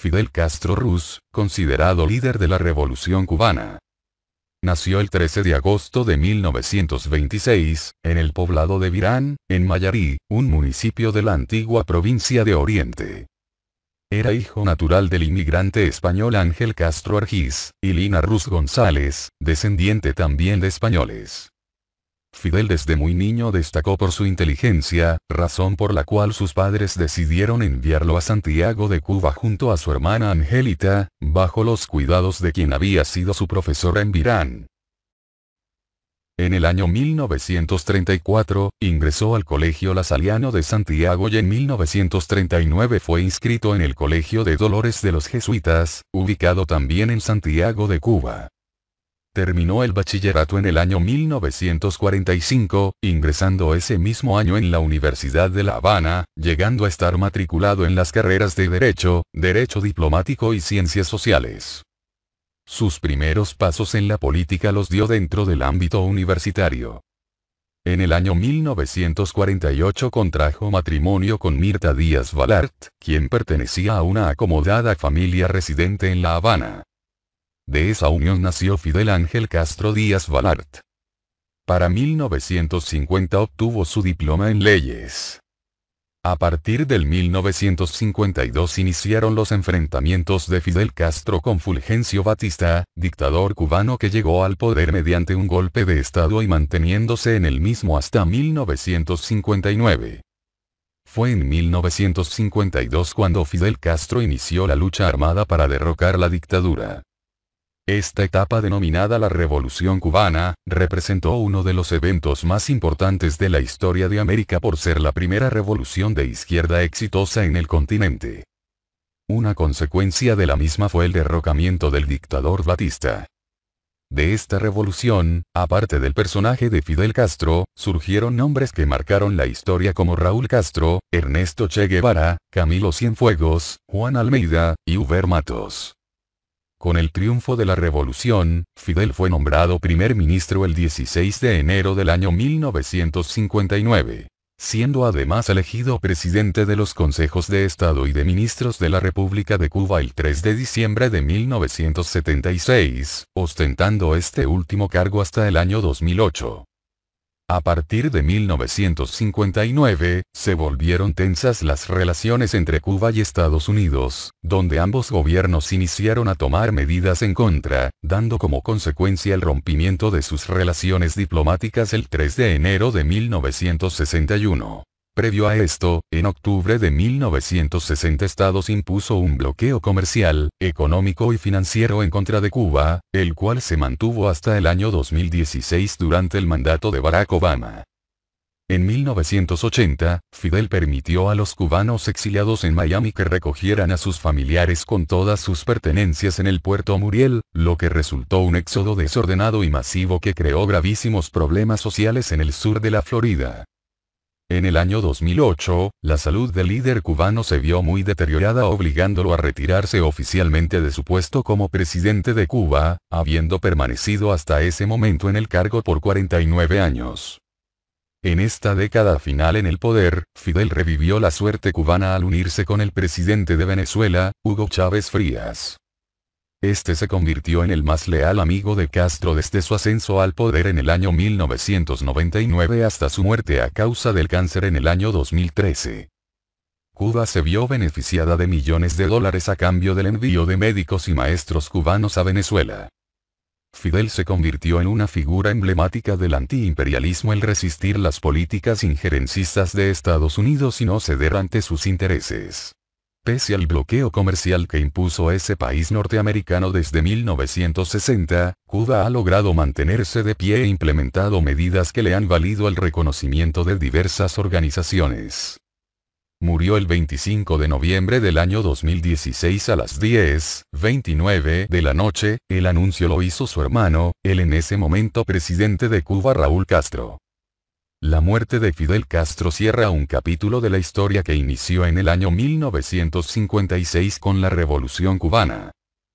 Fidel Castro Ruz, considerado líder de la Revolución cubana. Nació el 13 de agosto de 1926, en el poblado de Virán, en Mayarí, un municipio de la antigua provincia de Oriente. Era hijo natural del inmigrante español Ángel Castro Argiz, y Lina Ruz González, descendiente también de españoles. Fidel desde muy niño destacó por su inteligencia, razón por la cual sus padres decidieron enviarlo a Santiago de Cuba junto a su hermana Angélita, bajo los cuidados de quien había sido su profesora en Virán. En el año 1934, ingresó al Colegio Lasaliano de Santiago y en 1939 fue inscrito en el Colegio de Dolores de los Jesuitas, ubicado también en Santiago de Cuba. Terminó el bachillerato en el año 1945, ingresando ese mismo año en la Universidad de La Habana, llegando a estar matriculado en las carreras de Derecho, Derecho Diplomático y Ciencias Sociales. Sus primeros pasos en la política los dio dentro del ámbito universitario. En el año 1948 contrajo matrimonio con Mirta Díaz Valart, quien pertenecía a una acomodada familia residente en La Habana. De esa unión nació Fidel Ángel Castro Díaz Balart. Para 1950 obtuvo su diploma en leyes. A partir del 1952 iniciaron los enfrentamientos de Fidel Castro con Fulgencio Batista, dictador cubano que llegó al poder mediante un golpe de Estado y manteniéndose en el mismo hasta 1959. Fue en 1952 cuando Fidel Castro inició la lucha armada para derrocar la dictadura. Esta etapa denominada la Revolución Cubana, representó uno de los eventos más importantes de la historia de América por ser la primera revolución de izquierda exitosa en el continente. Una consecuencia de la misma fue el derrocamiento del dictador Batista. De esta revolución, aparte del personaje de Fidel Castro, surgieron nombres que marcaron la historia como Raúl Castro, Ernesto Che Guevara, Camilo Cienfuegos, Juan Almeida, y Uber Matos. Con el triunfo de la revolución, Fidel fue nombrado primer ministro el 16 de enero del año 1959, siendo además elegido presidente de los consejos de Estado y de ministros de la República de Cuba el 3 de diciembre de 1976, ostentando este último cargo hasta el año 2008. A partir de 1959, se volvieron tensas las relaciones entre Cuba y Estados Unidos, donde ambos gobiernos iniciaron a tomar medidas en contra, dando como consecuencia el rompimiento de sus relaciones diplomáticas el 3 de enero de 1961. Previo a esto, en octubre de 1960 Estados impuso un bloqueo comercial, económico y financiero en contra de Cuba, el cual se mantuvo hasta el año 2016 durante el mandato de Barack Obama. En 1980, Fidel permitió a los cubanos exiliados en Miami que recogieran a sus familiares con todas sus pertenencias en el puerto Muriel, lo que resultó un éxodo desordenado y masivo que creó gravísimos problemas sociales en el sur de la Florida. En el año 2008, la salud del líder cubano se vio muy deteriorada obligándolo a retirarse oficialmente de su puesto como presidente de Cuba, habiendo permanecido hasta ese momento en el cargo por 49 años. En esta década final en el poder, Fidel revivió la suerte cubana al unirse con el presidente de Venezuela, Hugo Chávez Frías. Este se convirtió en el más leal amigo de Castro desde su ascenso al poder en el año 1999 hasta su muerte a causa del cáncer en el año 2013. Cuba se vio beneficiada de millones de dólares a cambio del envío de médicos y maestros cubanos a Venezuela. Fidel se convirtió en una figura emblemática del antiimperialismo al resistir las políticas injerencistas de Estados Unidos y no ceder ante sus intereses. Pese al bloqueo comercial que impuso ese país norteamericano desde 1960, Cuba ha logrado mantenerse de pie e implementado medidas que le han valido el reconocimiento de diversas organizaciones. Murió el 25 de noviembre del año 2016 a las 10.29 de la noche, el anuncio lo hizo su hermano, el en ese momento presidente de Cuba Raúl Castro. La muerte de Fidel Castro cierra un capítulo de la historia que inició en el año 1956 con la Revolución cubana.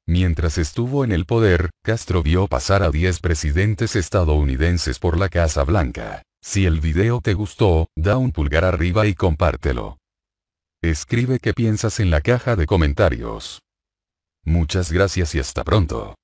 Mientras estuvo en el poder, Castro vio pasar a 10 presidentes estadounidenses por la Casa Blanca. Si el video te gustó, da un pulgar arriba y compártelo. Escribe qué piensas en la caja de comentarios. Muchas gracias y hasta pronto.